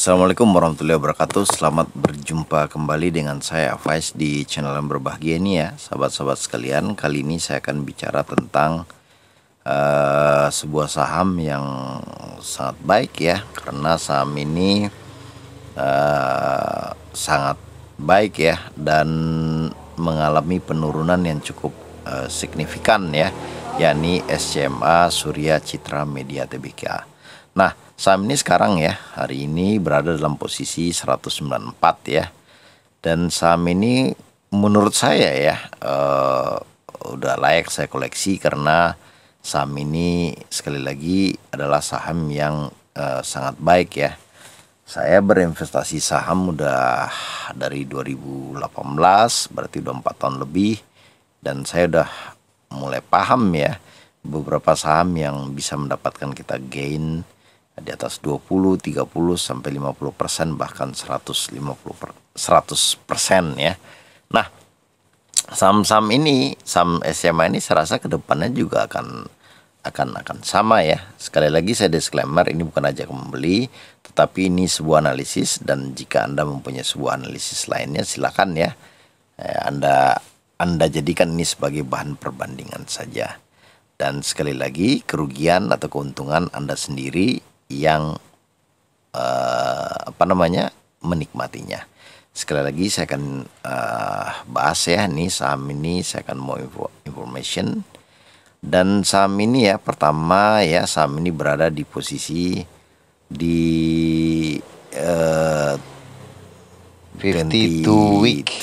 Assalamualaikum warahmatullahi wabarakatuh Selamat berjumpa kembali dengan saya Faiz di channel yang berbahagia ini ya Sahabat-sahabat sekalian Kali ini saya akan bicara tentang uh, Sebuah saham yang sangat baik ya Karena saham ini uh, Sangat baik ya Dan mengalami penurunan yang cukup uh, signifikan ya yakni SCMA Surya Citra Media Tbk. Nah, saham ini sekarang ya, hari ini berada dalam posisi 194 ya. Dan saham ini menurut saya ya uh, udah layak saya koleksi karena saham ini sekali lagi adalah saham yang uh, sangat baik ya. Saya berinvestasi saham udah dari 2018, berarti udah 4 tahun lebih dan saya udah mulai paham ya beberapa saham yang bisa mendapatkan kita gain di atas 20, 30 sampai 50 persen bahkan 150 per, 100 persen ya. Nah saham-saham ini saham SMA ini saya rasa kedepannya juga akan akan akan sama ya. Sekali lagi saya disclaimer ini bukan aja membeli, tetapi ini sebuah analisis dan jika Anda mempunyai sebuah analisis lainnya silakan ya. Eh, anda anda jadikan ini sebagai bahan perbandingan saja. Dan sekali lagi, kerugian atau keuntungan Anda sendiri yang uh, apa namanya menikmatinya. Sekali lagi saya akan uh, bahas ya nih saham ini saya akan mau info, information dan saham ini ya pertama ya saham ini berada di posisi di uh, eh, 52 week.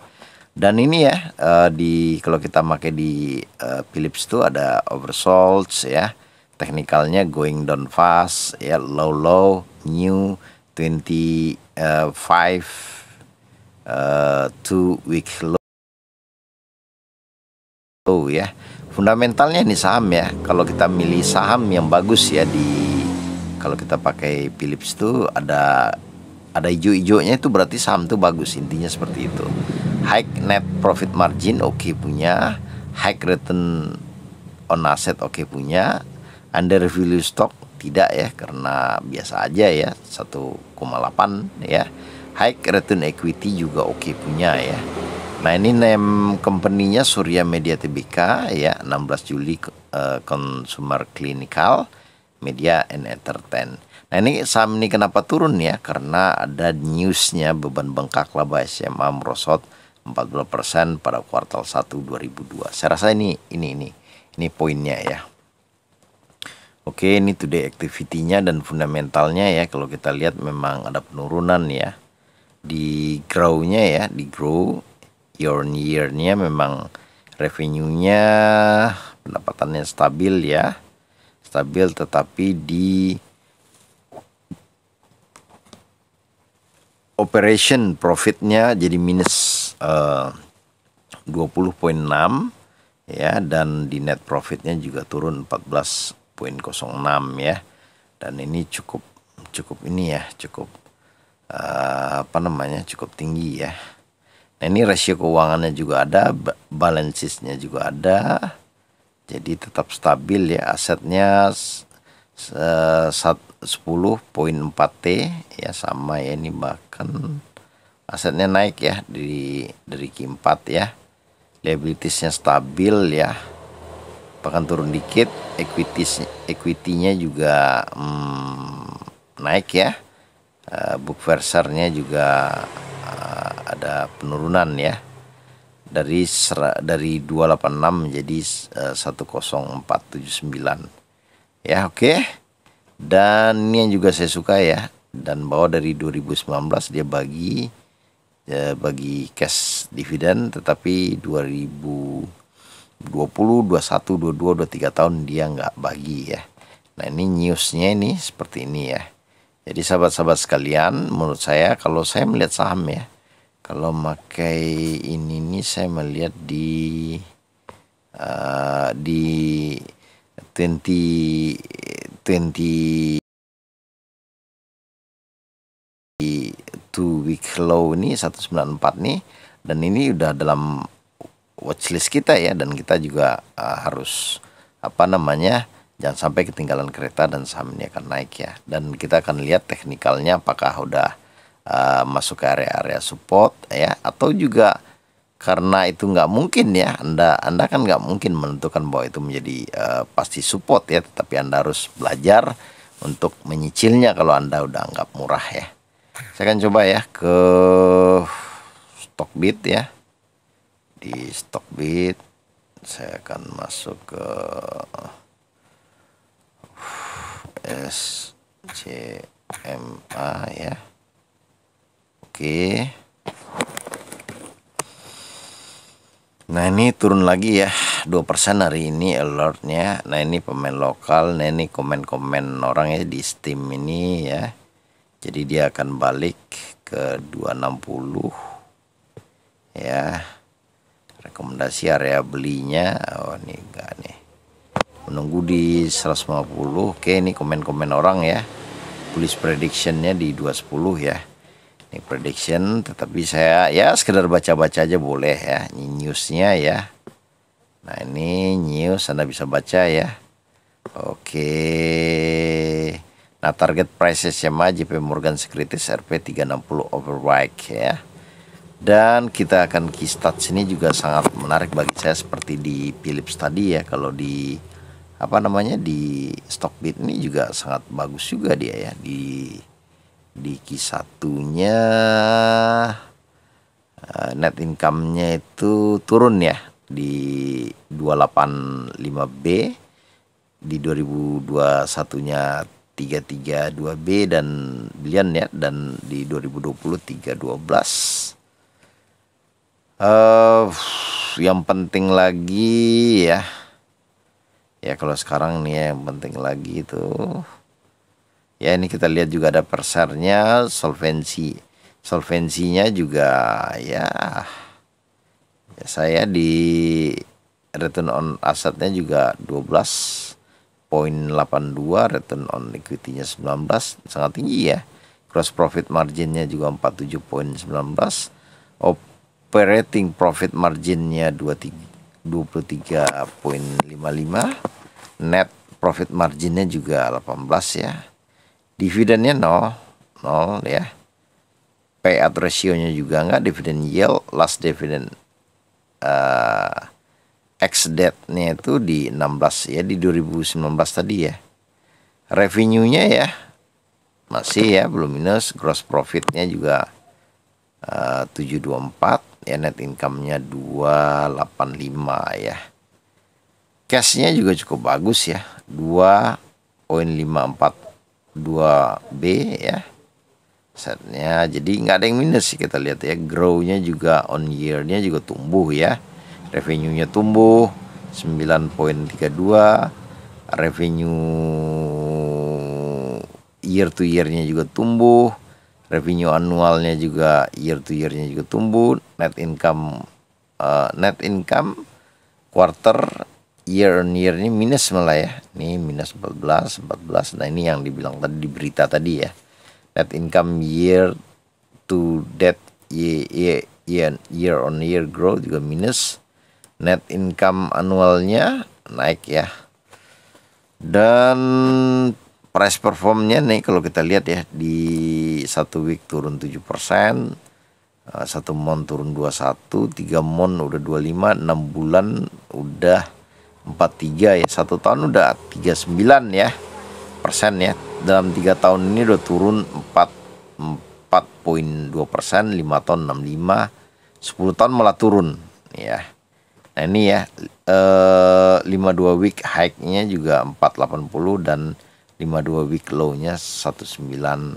Dan ini ya uh, di kalau kita pakai di uh, Philips tuh ada oversold ya. Teknikalnya going down fast ya low low new 25 uh, uh, two week low. low ya. Fundamentalnya ini saham ya. Kalau kita milih saham yang bagus ya di kalau kita pakai Philips tuh ada ada hijau-hijaunya itu berarti saham tuh bagus intinya seperti itu high net profit margin oke okay punya high return on asset oke okay punya under value stock tidak ya karena biasa aja ya 1,8 ya high return equity juga oke okay punya ya nah ini name company Surya Media Tbk ya 16 Juli uh, Consumer Clinical Media and Entertain nah ini saham ini kenapa turun ya karena ada newsnya beban bengkak laba SMA merosot 40 pada kuartal 1 2002. Saya rasa ini ini ini ini poinnya ya. Oke, ini today activity-nya dan fundamentalnya ya. Kalau kita lihat memang ada penurunan ya di grow-nya ya, di grow year on year-nya memang revenue-nya pendapatannya stabil ya. Stabil tetapi di operation profitnya jadi minus Eh, uh, 20.6 ya dan di net profitnya juga turun 14.06 ya. Dan ini cukup cukup ini ya, cukup uh, apa namanya? cukup tinggi ya. Nah, ini rasio keuangannya juga ada, balancesnya juga ada. Jadi tetap stabil ya asetnya 10.4T eh, ya sama ya ini bahkan asetnya naik ya di dari Q4 ya liabilitiesnya stabil ya bahkan turun dikit equities equity-nya juga hmm, naik ya uh, book versernya juga eh, ada penurunan ya dari dari 286 menjadi 10479 eh, ya oke okay. dan ini yang juga saya suka ya dan bawa dari 2019 dia bagi ya, bagi cash dividen tetapi 2020, 21, 22, 23 tahun dia nggak bagi ya. Nah ini newsnya ini seperti ini ya. Jadi sahabat-sahabat sekalian menurut saya kalau saya melihat saham ya. Kalau pakai ini nih saya melihat di uh, di 20 20 week low ini 194 nih dan ini udah dalam watchlist kita ya dan kita juga uh, harus apa namanya jangan sampai ketinggalan kereta dan saham ini akan naik ya dan kita akan lihat teknikalnya apakah udah uh, masuk ke area-area support ya atau juga karena itu nggak mungkin ya anda anda kan nggak mungkin menentukan bahwa itu menjadi uh, pasti support ya tetapi anda harus belajar untuk menyicilnya kalau anda udah anggap murah ya saya akan coba ya ke stock Stockbit ya. Di stock Stockbit saya akan masuk ke SCMA ya. Oke. Nah ini turun lagi ya 2% hari ini alertnya Nah ini pemain lokal Nah ini komen-komen orangnya di Steam ini ya jadi dia akan balik ke 260 ya rekomendasi area belinya oh ini enggak nih menunggu di 150 oke ini komen-komen orang ya tulis predictionnya di 210 ya ini prediction tetapi saya ya sekedar baca-baca aja boleh ya ini newsnya ya nah ini news anda bisa baca ya oke Nah target price SMA JP Morgan Securities RP360 Overbike ya. Dan kita akan key stats ini juga sangat menarik bagi saya seperti di Philips tadi ya kalau di apa namanya di Stockbit ini juga sangat bagus juga dia ya di di key satunya eh, net income-nya itu turun ya di 285B di 2021-nya 332B dan billion ya dan di 2020 312. Uh, yang penting lagi ya. Ya kalau sekarang nih ya, yang penting lagi itu ya ini kita lihat juga ada persernya solvensi solvensinya juga ya ya saya di return on asetnya juga 12 0.82 return on equity-nya 19 sangat tinggi ya gross profit marginnya juga 47.19 operating profit marginnya 23.55 net profit marginnya juga 18 ya dividennya 0 0 ya payout ratio-nya juga enggak dividend yield last dividend uh, ex date-nya itu di 16 ya di 2019 tadi ya. Revenue-nya ya masih ya belum minus, gross profit-nya juga eh, uh, 724 ya net income-nya 285 ya. Cash-nya juga cukup bagus ya. 2.542 B ya setnya jadi nggak ada yang minus sih kita lihat ya grow-nya juga on year-nya juga tumbuh ya revenue-nya tumbuh 9.32 revenue year to year-nya juga tumbuh, revenue annual-nya juga year to year-nya juga tumbuh, net income uh, net income quarter year on year ini minus malah ya. Ini minus 14, 14. Nah, ini yang dibilang tadi di berita tadi ya. Net income year to debt year, year, year on year growth juga minus net income annualnya naik ya dan price performnya nih kalau kita lihat ya di satu week turun 7 persen eh, satu mon turun 21 3 mon udah 25 6 bulan udah 43 ya satu tahun udah 39 ya persen ya dalam tiga tahun ini udah turun 4 4.2 persen, 5 tahun 65, 10 tahun malah turun ya. Nah ini ya eh, 52 week high-nya juga 480 dan 52 week low-nya 198.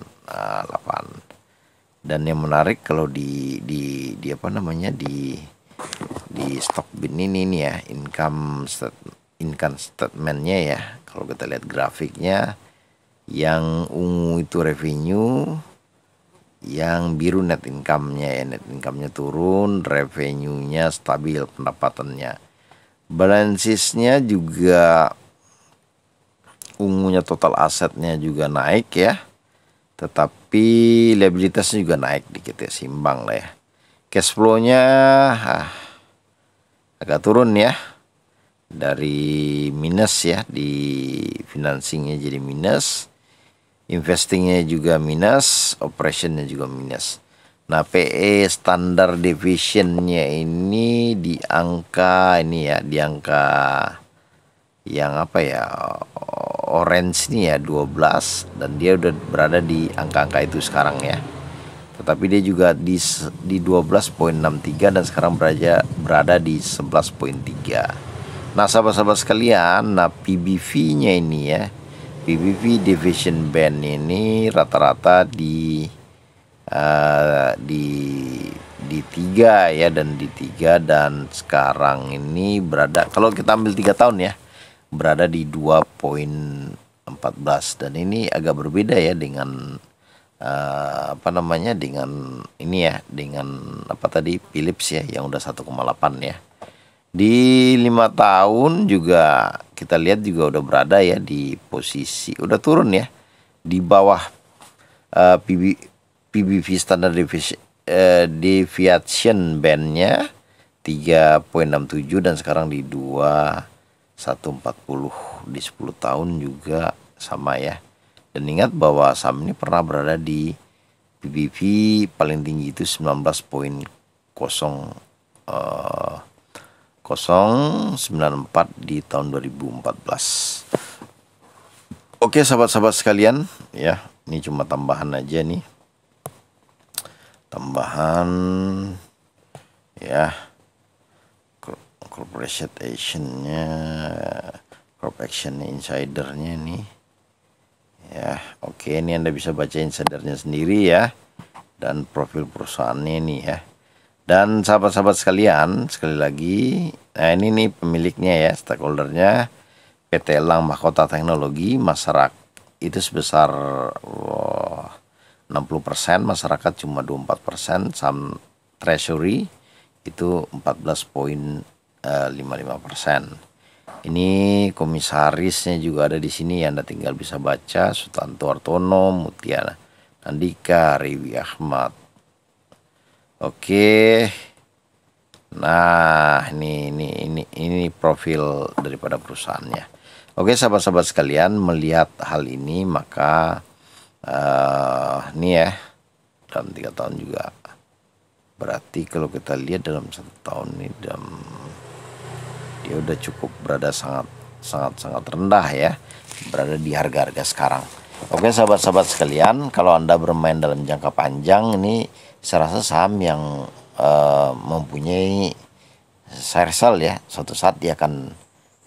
Dan yang menarik kalau di di di apa namanya di di stock bin ini nih ya income stat, income statement-nya ya kalau kita lihat grafiknya yang ungu itu revenue yang biru net income-nya ya net income-nya turun revenue-nya stabil pendapatannya balances-nya juga ungunya total asetnya juga naik ya tetapi liabilitasnya juga naik dikit ya simbang lah ya cash flow-nya ah, agak turun ya dari minus ya di financingnya jadi minus investingnya juga minus, operationnya juga minus. Nah, PE standar divisionnya ini di angka ini ya, di angka yang apa ya, orange ini ya 12 dan dia udah berada di angka-angka itu sekarang ya. Tetapi dia juga di di 12.63 dan sekarang berada berada di 11.3. Nah, sahabat-sahabat sekalian, nah PBV-nya ini ya PBB Division Band ini rata-rata di uh, di di tiga ya dan di tiga dan sekarang ini berada kalau kita ambil tiga tahun ya berada di 2.14 dan ini agak berbeda ya dengan uh, apa namanya dengan ini ya dengan apa tadi Philips ya yang udah 1,8 ya. Di lima tahun juga kita lihat juga udah berada ya di posisi udah turun ya di bawah uh, eh, PB, PBV standar deviation, uh, eh, deviation bandnya 3.67 dan sekarang di 2140 di 10 tahun juga sama ya. Dan ingat bahwa saham ini pernah berada di PBV paling tinggi itu 19.0 uh, 094 di tahun 2014. Oke sahabat-sahabat sekalian, ya ini cuma tambahan aja nih. Tambahan ya corporate actionnya, corp action insidernya nih. Ya, oke ini Anda bisa baca insidernya sendiri ya dan profil perusahaannya nih ya. Dan sahabat-sahabat sekalian, sekali lagi, nah ini nih pemiliknya ya, stakeholdernya PT Elang Mahkota Teknologi Masyarakat itu sebesar 60 60%, masyarakat cuma 24%, saham treasury itu 14.55%. Eh, ini komisarisnya juga ada di sini, Anda tinggal bisa baca Sutanto Artono, Mutiara Andika, Riwi Ahmad, Oke. Nah, ini ini ini ini profil daripada perusahaannya. Oke, sahabat-sahabat sekalian, melihat hal ini maka uh, ini ya dalam tiga tahun juga. Berarti kalau kita lihat dalam satu tahun ini dalam dia udah cukup berada sangat sangat sangat rendah ya, berada di harga-harga sekarang. Oke, sahabat-sahabat sekalian, kalau Anda bermain dalam jangka panjang ini saya rasa saham yang uh, mempunyai share sell ya suatu saat dia akan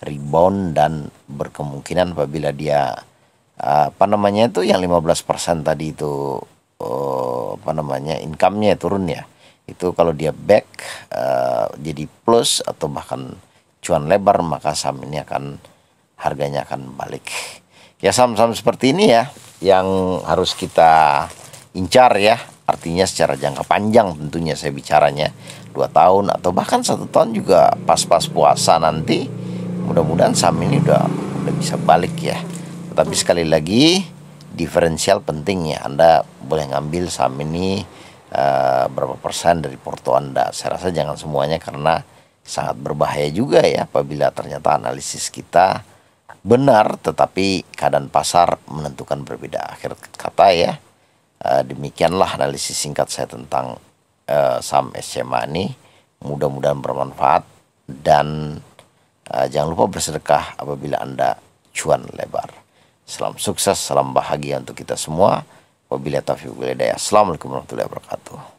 rebound dan berkemungkinan apabila dia uh, apa namanya itu yang 15% tadi itu uh, apa namanya income-nya turun ya itu kalau dia back uh, jadi plus atau bahkan cuan lebar maka saham ini akan harganya akan balik ya saham-saham seperti ini ya yang harus kita incar ya Artinya secara jangka panjang tentunya saya bicaranya dua tahun atau bahkan satu tahun juga pas-pas puasa nanti mudah-mudahan saham ini udah udah bisa balik ya. Tetapi sekali lagi diferensial penting ya. Anda boleh ngambil saham ini uh, berapa persen dari porto Anda. Saya rasa jangan semuanya karena sangat berbahaya juga ya apabila ternyata analisis kita benar tetapi keadaan pasar menentukan berbeda akhir kata ya Eh, demikianlah analisis singkat saya tentang uh, saham SCMA ini mudah-mudahan bermanfaat dan uh, jangan lupa bersedekah apabila anda cuan lebar salam sukses salam bahagia untuk kita semua wabillahi taufiq Assalamualaikum warahmatullahi wabarakatuh